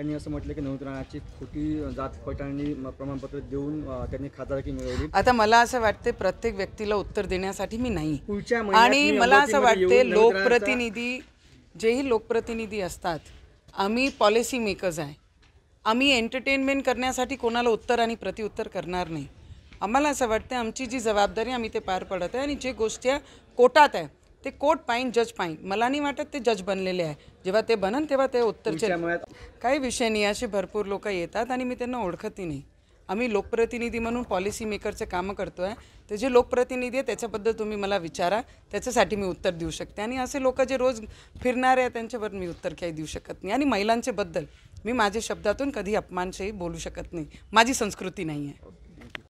त्यांनी असं म्हटलं की नवतरणाची खोटी जात पडताळणी प्रमाणपत्र देऊन त्यांनी खासदारकी मिळवली आता मला असं वाटते प्रत्येक व्यक्तीला उत्तर देण्यासाठी मी नाही आणि मला असं वाटते लोकप्रतिनिधी जेही लोकप्रतिनिधी असतात आम्ही पॉलिसी मेकर्स आहे आम्ही एंटरटेनमेंट करण्यासाठी कोणाला उत्तर आणि प्रतिउत्तर करणार नाही आम्हाला असं वाटतं आमची जी जबाबदारी आम्ही ते पार पडत आहे आणि जे गोष्टी कोटात आहे ते कोर्ट पाईन जज पाईन मला नाही वाटत ते जज बनलेले आहे जेव्हा ते बनन तेव्हा ते उत्तर काही विषय नाही असे भरपूर लोक येतात आणि मी त्यांना ओळखतही नाही आम्ही लोकप्रतिनिधी म्हणून पॉलिसी मेकरचे कामं करतो आहे ते जे लोकप्रतिनिधी आहे त्याच्याबद्दल तुम्ही मला विचारा त्याच्यासाठी मी उत्तर देऊ शकते आणि असे लोक जे रोज फिरणारे आहे त्यांच्यावर मी उत्तर काही देऊ शकत नाही आणि महिलांच्याबद्दल मी माझ्या शब्दातून कधी अपमानशाही बोलू शकत नाही माझी संस्कृती नाही आहे